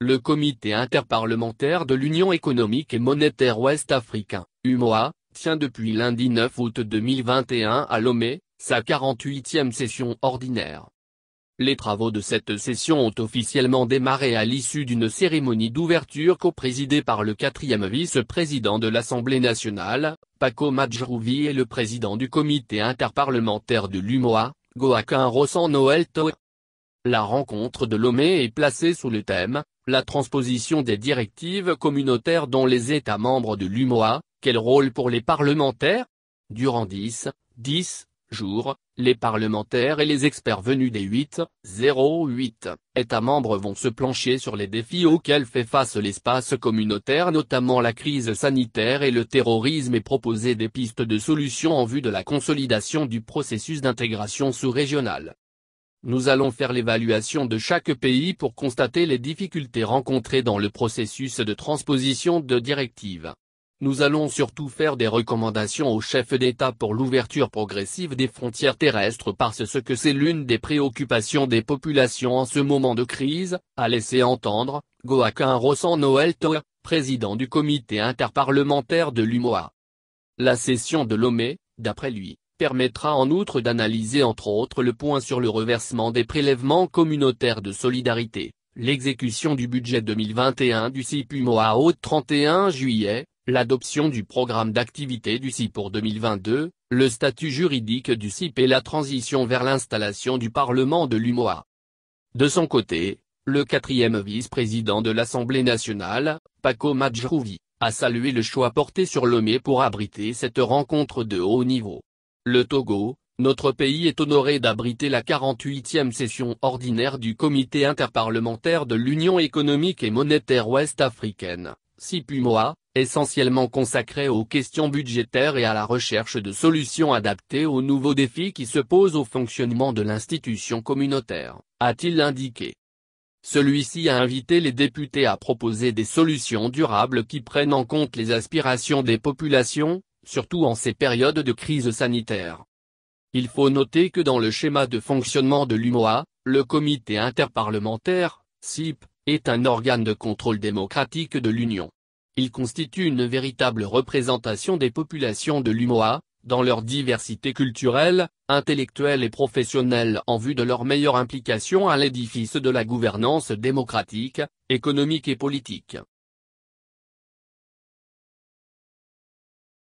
Le Comité interparlementaire de l'Union économique et monétaire ouest-africain, UMOA, tient depuis lundi 9 août 2021 à Lomé, sa 48e session ordinaire. Les travaux de cette session ont officiellement démarré à l'issue d'une cérémonie d'ouverture co-présidée par le quatrième vice-président de l'Assemblée nationale, Paco Majrouvi et le président du comité interparlementaire de l'UMOA, Goaquin Rossan Noël la rencontre de Lomé est placée sous le thème « La transposition des directives communautaires dont les États membres de l'UMOA, quel rôle pour les parlementaires ?» Durant 10, 10 jours, les parlementaires et les experts venus des 8, États membres vont se plancher sur les défis auxquels fait face l'espace communautaire notamment la crise sanitaire et le terrorisme et proposer des pistes de solutions en vue de la consolidation du processus d'intégration sous-régionale. Nous allons faire l'évaluation de chaque pays pour constater les difficultés rencontrées dans le processus de transposition de directives. Nous allons surtout faire des recommandations aux chefs d'État pour l'ouverture progressive des frontières terrestres parce que c'est l'une des préoccupations des populations en ce moment de crise, a laissé entendre, Goaquin Rossan Noël président du comité interparlementaire de l'UMOA. La session de l'OME, d'après lui, permettra en outre d'analyser entre autres le point sur le reversement des prélèvements communautaires de solidarité, l'exécution du budget 2021 du UMOA au 31 juillet, l'adoption du programme d'activité du CIP pour 2022, le statut juridique du CIP et la transition vers l'installation du Parlement de l'UMOA. De son côté, le quatrième vice-président de l'Assemblée nationale, Paco Majrouvi, a salué le choix porté sur l'OME pour abriter cette rencontre de haut niveau. Le Togo, notre pays est honoré d'abriter la 48e session ordinaire du Comité interparlementaire de l'Union économique et monétaire ouest-africaine, CIPUMOA, essentiellement consacrée aux questions budgétaires et à la recherche de solutions adaptées aux nouveaux défis qui se posent au fonctionnement de l'institution communautaire, a-t-il indiqué. Celui-ci a invité les députés à proposer des solutions durables qui prennent en compte les aspirations des populations, surtout en ces périodes de crise sanitaire. Il faut noter que dans le schéma de fonctionnement de l'UMOA, le comité interparlementaire, CIP, est un organe de contrôle démocratique de l'Union. Il constitue une véritable représentation des populations de l'UMOA, dans leur diversité culturelle, intellectuelle et professionnelle en vue de leur meilleure implication à l'édifice de la gouvernance démocratique, économique et politique.